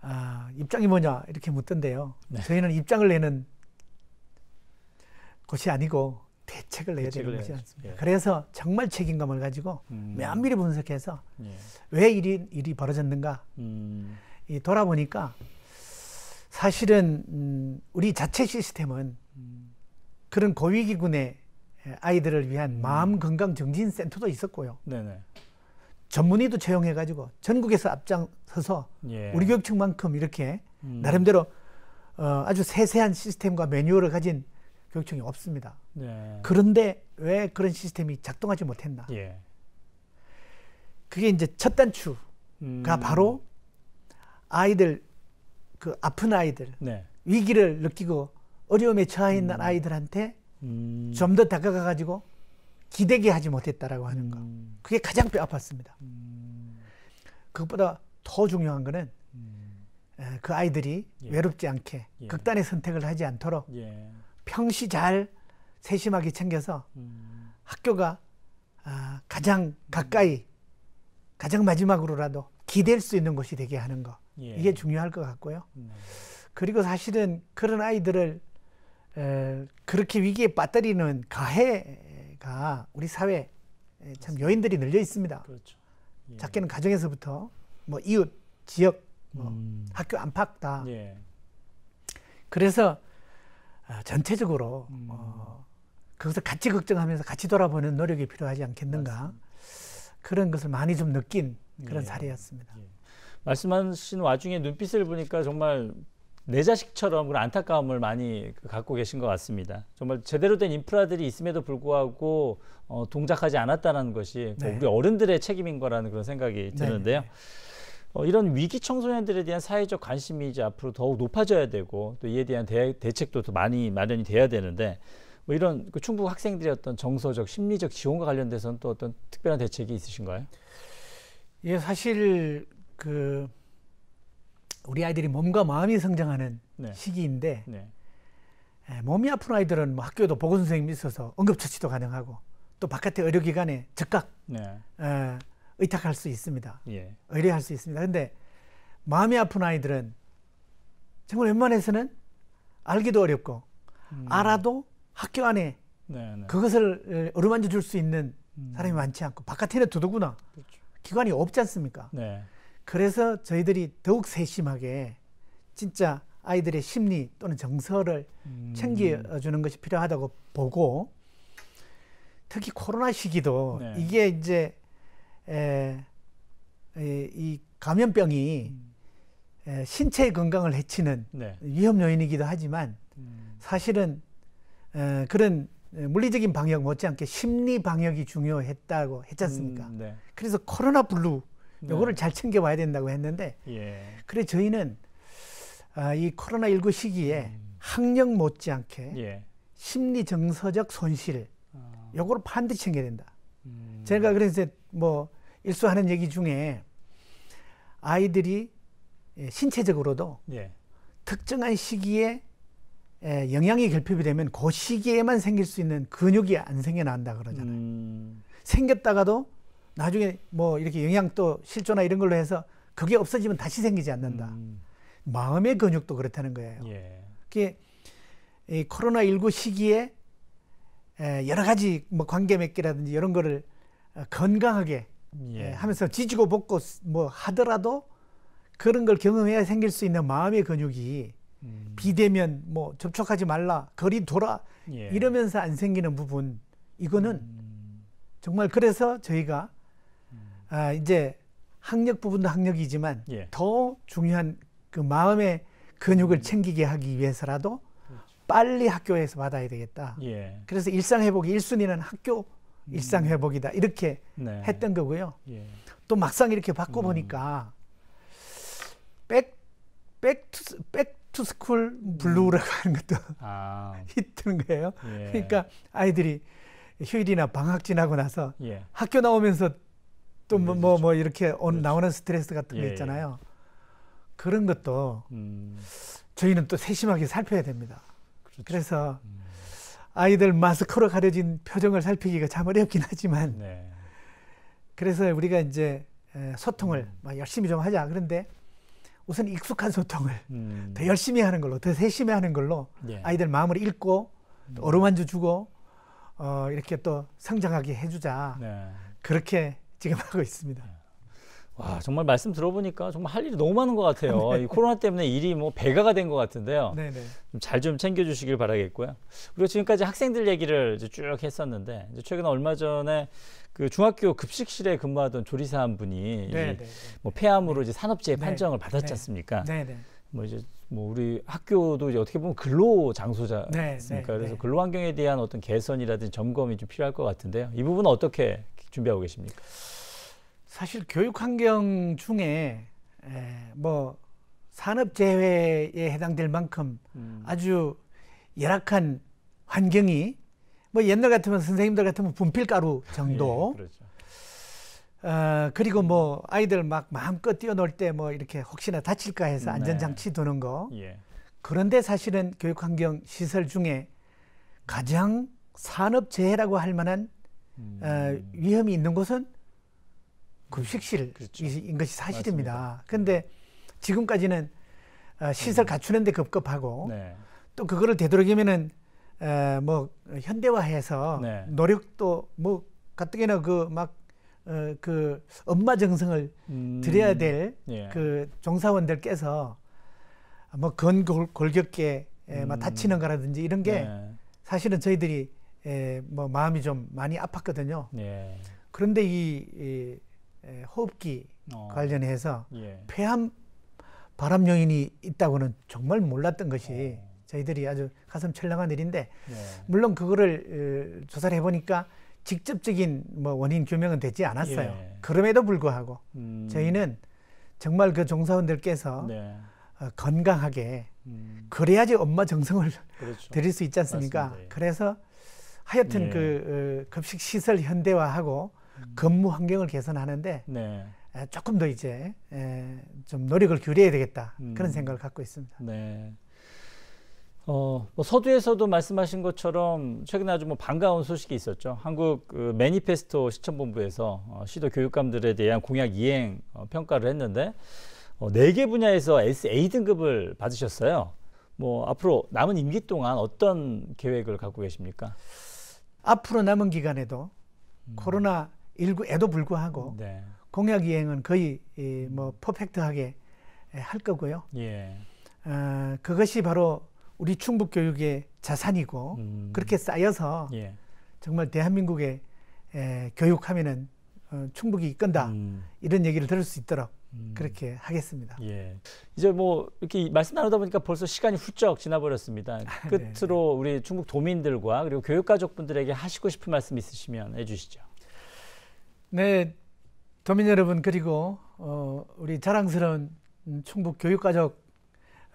아, 입장이 뭐냐 이렇게 묻던데요. 네. 저희는 입장을 내는 곳이 아니고 대책을 내야 대책을 되는 것이 않습니까? 예. 그래서 정말 책임감을 가지고 음. 면밀히 분석해서 예. 왜 일이, 일이 벌어졌는가 음. 이 돌아보니까 사실은 음, 우리 자체 시스템은 그런 고위기군의 아이들을 위한 음. 마음 건강 정신 센터도 있었고요. 네네. 전문의도 채용해가지고 전국에서 앞장서서 예. 우리 교육청만큼 이렇게 음. 나름대로 어, 아주 세세한 시스템과 매뉴얼을 가진 교육청이 없습니다. 예. 그런데 왜 그런 시스템이 작동하지 못했나? 예. 그게 이제 첫 단추가 음. 바로 아이들 그 아픈 아이들 네. 위기를 느끼고 어려움에 처해 있는 음. 아이들한테 음. 좀더 다가가 가지고 기대게 하지 못했다라고 하는 거 음. 그게 가장 뼈 아팠습니다 음. 그것보다 더 중요한 거는 음. 그 아이들이 예. 외롭지 않게 예. 극단의 선택을 하지 않도록 예. 평시 잘 세심하게 챙겨서 음. 학교가 아, 가장 가까이 가장 마지막으로라도 기댈 수 있는 곳이 되게 하는 거 예. 이게 중요할 것 같고요. 음. 그리고 사실은 그런 아이들을 에, 그렇게 위기에 빠뜨리는 가해가 우리 사회 에참 요인들이 늘려 있습니다. 그렇죠. 예. 작게는 가정에서부터 뭐 이웃, 지역, 뭐 음. 학교 안팎 다. 예. 그래서 아, 전체적으로 음. 어, 그것을 같이 걱정하면서 같이 돌아보는 노력이 필요하지 않겠는가 맞습니다. 그런 것을 많이 좀 느낀 그런 예. 사례였습니다. 예. 말씀하신 와중에 눈빛을 보니까 정말 내 자식처럼 그런 안타까움을 많이 갖고 계신 것 같습니다. 정말 제대로 된 인프라들이 있음에도 불구하고 어, 동작하지 않았다는 것이 뭐 네. 우리 어른들의 책임인 거라는 그런 생각이 네. 드는데요. 어, 이런 위기 청소년들에 대한 사회적 관심이 이제 앞으로 더욱 높아져야 되고 또 이에 대한 대, 대책도 더 많이 마련이 돼야 되는데 뭐 이런 그 충북 학생들의 어떤 정서적, 심리적 지원과 관련돼서는 또 어떤 특별한 대책이 있으신가요? 예, 사실 그 우리 아이들이 몸과 마음이 성장하는 네. 시기인데 네. 에, 예, 몸이 아픈 아이들은 뭐 학교도 보건 선생님이 있어서 응급처치도 가능하고 또 바깥의 의료기관에 즉각 네. 에, 예, 의탁할 수 있습니다. 예. 의뢰할 수 있습니다. 근데 마음이 아픈 아이들은 정말 웬만해서는 알기도 어렵고 음. 알아도 학교 안에 네네. 네. 그것을 어루만져 줄 수 있는 음. 사람이 많지 않고 바깥에는 두더구나 그렇죠. 기관이 없지 않습니까? 네. 그래서 저희들이 더욱 세심하게 진짜 아이들의 심리 또는 정서를 음. 챙겨주는 것이 필요하다고 보고 특히 코로나 시기도 네. 이게 이제 에, 에, 이 감염병이 음. 에, 신체 건강을 해치는 네. 위험 요인이기도 하지만 음. 사실은 에, 그런 물리적인 방역 못지않게 심리 방역이 중요했다고 했지 않습니까? 음, 네. 그래서 코로나 블루 네. 요거를 잘 챙겨봐야 된다고 했는데 예. 그래 저희는 아, 이 코로나 19 시기에 음. 학력 못지않게 예. 심리 정서적 손실 아. 요거를 반드시 챙겨야 된다. 음. 제가 그래서 뭐 일수하는 얘기 중에 아이들이 예, 신체적으로도 예. 특정한 시기에 에, 예, 영양이 결핍이 되면 그 시기에만 생길 수 있는 근육이 안 생겨난다 그러잖아요. 음. 생겼다가도 나중에 뭐 이렇게 영양또 실조나 이런 걸로 해서 그게 없어지면 다시 생기지 않는다. 음. 마음의 근육도 그렇다는 거예요. 예. 그게 이 코로나 19 시기에 여러 가지 뭐 관계 맺기라든지 이런 거를 어, 건강하게 예. 하면서 지지고 볶고 뭐 하더라도 그런 걸 경험해야 생길 수 있는 마음의 근육이 음. 비대면 뭐 접촉하지 말라 거리 돌아 예. 이러면서 안 생기는 부분 이거는 음. 정말 그래서 저희가 아, 이제 학력 부분도 학력이지만 예. 더 중요한 그 마음의 근육을 음. 챙기게 하기 위해서라도 그렇죠. 빨리 학교에서 받아야 되겠다. 예. 그래서 일상 회복이 1순위는 학교 음. 일상 회복이다. 이렇게 네. 했던 거고요. 예. 또 막상 이렇게 바꿔 보니까 음. 백 백투 백투스쿨 블루라고 하는 것도 아. 있던 *laughs* 거예요. 예. 그러니까 아이들이 휴일이나 방학 지나고 나서 예. 학교 나오면서 또뭐 뭐뭐 네, 그렇죠. 뭐 이렇게 온, 그렇죠. 나오는 스트레스 같은 거 예, 예. 있잖아요. 그런 것도 음. 저희는 또 세심하게 살펴야 됩니다. 그렇죠. 그래서 음. 아이들 마스크로 가려진 표정을 살피기가 참 어렵긴 하지만 네. 그래서 우리가 이제 소통을 음. 막 열심히 좀 하자. 그런데 우선 익숙한 소통을 음. 더 열심히 하는 걸로, 더 세심히 하는 걸로 예. 아이들 마음을 읽고 음. 어루만져 주고 어, 이렇게 또 성장하게 해주자. 네. 그렇게 지금 하고 있습니다. 와 정말 말씀 들어보니까 정말 할 일이 너무 많은 것 같아요. 네. 이 코로나 때문에 일이 뭐 배가가 된 것 같은데요. 잘 좀 챙겨주시길 바라겠고요. 우리가 지금까지 학생들 얘기를 쭉 했었는데 최근에 얼마 전에 그 중학교 급식실에 근무하던 조리사 한 분이 네, 네, 네. 뭐 폐암으로 이제 산업재해 판정을 받았지 않습니까? 뭐 이제 뭐 우리 학교도 이제 어떻게 보면 근로 장소잖습니까? 네, 그러니까 네, 그래서 네. 근로 환경에 대한 어떤 개선이라든지 점검이 좀 필요할 것 같은데요. 이 부분은 어떻게 준비하고 계십니까? 사실 교육 환경 중에 에, 뭐 산업 재해에 해당될 만큼 음. 아주 열악한 환경이 뭐 옛날 같으면 선생님들 같으면 분필가루 정도 예, 그렇죠. 어, 그리고 뭐 아이들 막 마음껏 뛰어놀 때 뭐 이렇게 혹시나 다칠까 해서 네. 안전장치 두는 거. 예. 그런데 사실은 교육환경 시설 중에 가장 산업재해라고 할 만한 어, 음. 어, 위험이 있는 곳은 급식실인 음, 그렇죠. 것이 사실입니다. 그런데 네. 지금까지는 어, 시설 음. 갖추는데 급급하고 네. 또 그거를 되도록이면은 어, 뭐 현대화해서 네. 노력도 뭐 가뜩이나 그막 어, 그 엄마 정성을 음. 드려야 될그 예. 그 종사원들께서 뭐 건골격계 예, 뭐 음. 다치는 거라든지 이런 게 예. 사실은 저희들이 에, 예, 뭐 마음이 좀 많이 아팠거든요. 예. 그런데 이, 이 에, 예, 호흡기 어. 관련해서 폐암 바람 요인이 있다고는 정말 몰랐던 것이 어. 저희들이 아주 가슴 철렁한 일인데 물론 그거를 에, 어, 조사를 해보니까 직접적인 뭐 원인 규명은 되지 않았어요. 예. 그럼에도 불구하고 음. 저희는 정말 그 종사원들께서 네. 어, 건강하게 음. 그래야지 엄마 정성을 그렇죠. 드릴 수 있지 않습니까? 맞습니다. 예. 그래서 하여튼 예. 그 어, 급식 시설 현대화하고 음. 근무 환경을 개선하는데 네. 조금 더 이제 에, 좀 노력을 기울여야 되겠다 그런 음. 생각을 갖고 있습니다. 네. 어, 뭐 서두에서도 말씀하신 것처럼 최근에 아주 뭐 반가운 소식이 있었죠. 한국 그 매니페스토 시청본부에서 어, 시도 교육감들에 대한 공약 이행 어, 평가를 했는데 어, 4개 분야에서 SA 등급을 받으셨어요. 뭐 앞으로 남은 임기 동안 어떤 계획을 갖고 계십니까? 앞으로 남은 기간에도 음. 코로나 19에도 불구하고 네. 공약 이행은 거의 이, 뭐 퍼펙트하게 할 거고요. 예. 어, 그것이 바로 우리 충북 교육의 자산이고 음. 그렇게 쌓여서 예. 정말 대한민국의 에, 교육하면은 어, 충북이 이끈다 음. 이런 얘기를 들을 수 있도록 음. 그렇게 하겠습니다. 예. 이제 뭐 이렇게 말씀 나누다 보니까 벌써 시간이 훌쩍 지나버렸습니다. 아, 네, 끝으로 네. 우리 충북 도민들과 그리고 교육가족분들에게 하시고 싶은 말씀 있으시면 해주시죠. 네, 도민 여러분 그리고 어, 우리 자랑스러운 충북 교육가족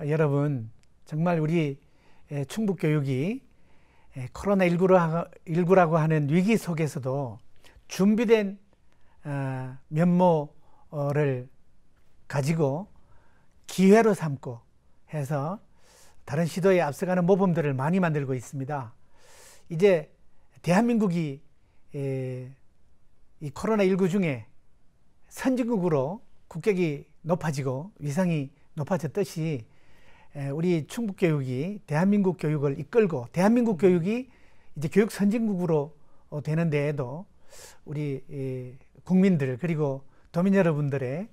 여러분 정말 우리 예, 충북 교육이 예, 코로나 19라고 하는 위기 속에서도 준비된 어, 면모를 가지고 기회로 삼고 해서 다른 시도에 앞서가는 모범들을 많이 만들고 있습니다. 이제 대한민국이 예, 이 코로나19 중에 선진국으로 국격이 높아지고 위상이 높아졌듯이 우리 충북 교육이 대한민국 교육을 이끌고 대한민국 교육이 이제 교육 선진국으로 어, 되는 데에도 우리 국민들 그리고 도민 여러분들의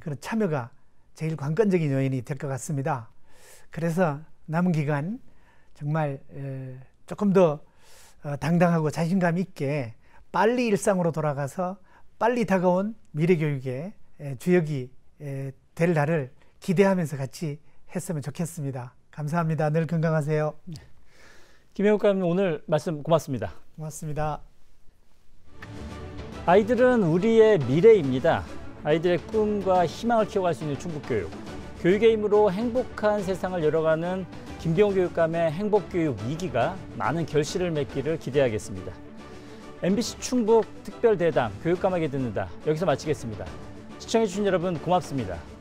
그런 참여가 제일 관건적인 요인이 될 것 같습니다. 그래서 남은 기간 정말 조금 더 어, 당당하고 자신감 있게 빨리 일상으로 돌아가서 빨리 다가온 미래 교육의 주역이 될 날을 기대하면서 같이 했으면 좋겠습니다. 감사합니다. 늘 건강하세요. 네. 김혜욱 감독님 오늘 말씀 고맙습니다. 고맙습니다. 아이들은 우리의 미래입니다. 아이들의 꿈과 희망을 키워갈 수 있는 충북교육. 교육의 힘으로 행복한 세상을 열어가는 김병 교육감의 행복교육 2기가 많은 결실을 맺기를 기대하겠습니다. MBC 충북 특별대담 교육감에게 듣는다. 여기서 마치겠습니다. 시청해주신 여러분 고맙습니다.